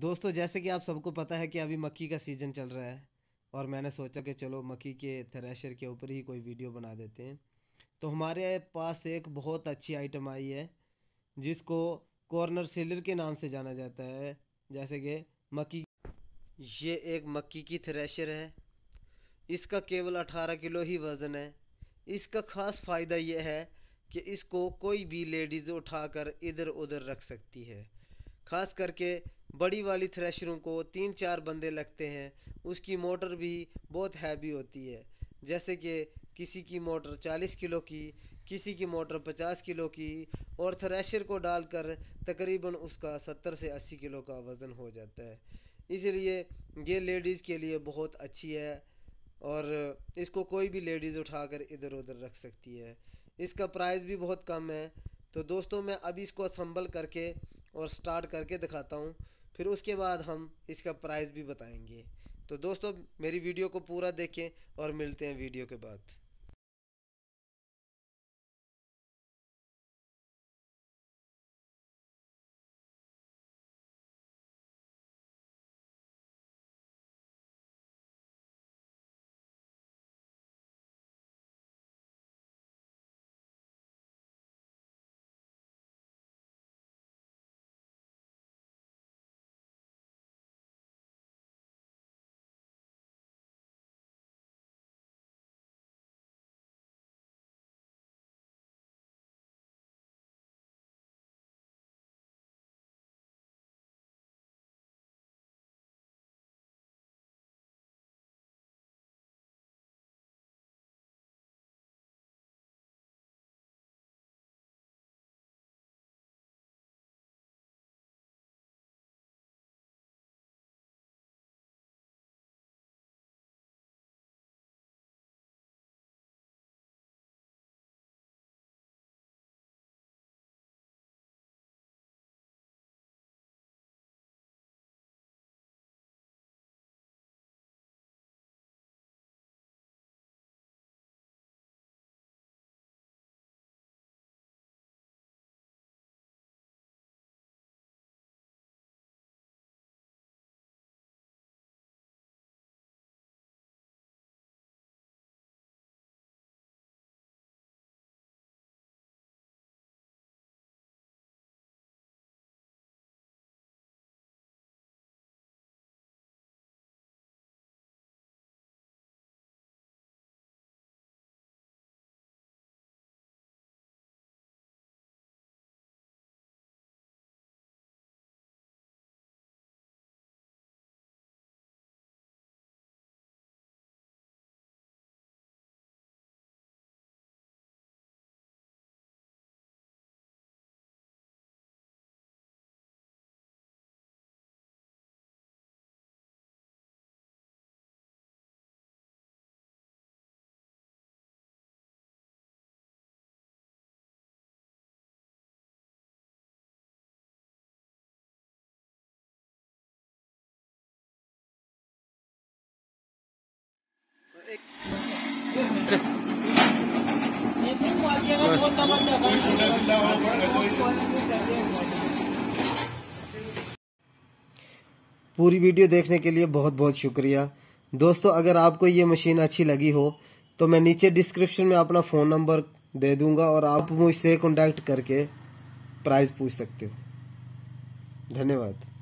दोस्तों जैसे कि आप सबको पता है कि अभी मक्की का सीज़न चल रहा है और मैंने सोचा कि चलो मक्की के थ्रेशर के ऊपर ही कोई वीडियो बना देते हैं तो हमारे पास एक बहुत अच्छी आइटम आई है जिसको कॉर्नर सेलर के नाम से जाना जाता है जैसे कि मक्की ये एक मक्की की थ्रेशर है इसका केवल 18 किलो ही वज़न है इसका ख़ास फ़ायदा यह है कि इसको कोई भी लेडीज़ उठाकर इधर उधर रख सकती है ख़ास करके बड़ी वाली थ्रेशरों को तीन चार बंदे लगते हैं उसकी मोटर भी बहुत हैवी होती है जैसे कि किसी की मोटर 40 किलो की किसी की मोटर 50 किलो की और थ्रेशर को डालकर तकरीबन उसका 70 से 80 किलो का वज़न हो जाता है इसलिए ये लेडीज़ के लिए बहुत अच्छी है और इसको कोई भी लेडीज़ उठाकर इधर उधर रख सकती है इसका प्राइस भी बहुत कम है तो दोस्तों मैं अभी इसको असम्बल करके और स्टार्ट करके दिखाता हूँ फिर उसके बाद हम इसका प्राइस भी बताएंगे तो दोस्तों मेरी वीडियो को पूरा देखें और मिलते हैं वीडियो के बाद पूरी वीडियो देखने के लिए बहुत बहुत शुक्रिया दोस्तों अगर आपको ये मशीन अच्छी लगी हो तो मैं नीचे डिस्क्रिप्शन में अपना फ़ोन नंबर दे दूंगा और आप मुझसे कॉन्टेक्ट करके प्राइस पूछ सकते हो धन्यवाद